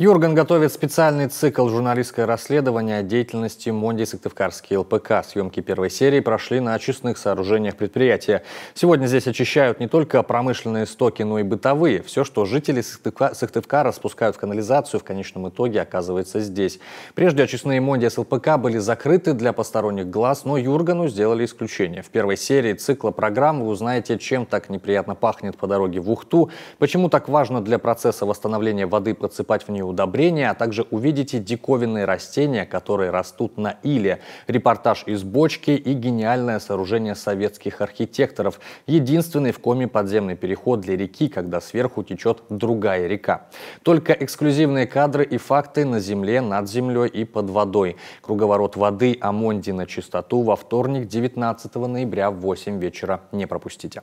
Юрген готовит специальный цикл журналистского расследования о деятельности Монди Сыктывкарский ЛПК. Съемки первой серии прошли на очистных сооружениях предприятия. Сегодня здесь очищают не только промышленные стоки, но и бытовые. Все, что жители Сыктывкара спускают в канализацию, в конечном итоге оказывается здесь. Прежде очистные Монди с ЛПК были закрыты для посторонних глаз, но Юргену сделали исключение. В первой серии цикла программ вы узнаете, чем так неприятно пахнет по дороге в Ухту, почему так важно для процесса восстановления воды подсыпать в нее удобрения, а также увидите диковинные растения, которые растут на иле, репортаж из бочки и гениальное сооружение советских архитекторов, единственный в коме подземный переход для реки, когда сверху течет другая река. Только эксклюзивные кадры и факты на земле, над землей и под водой. Круговорот воды Амонди на чистоту во вторник 19 ноября в 8 вечера. Не пропустите.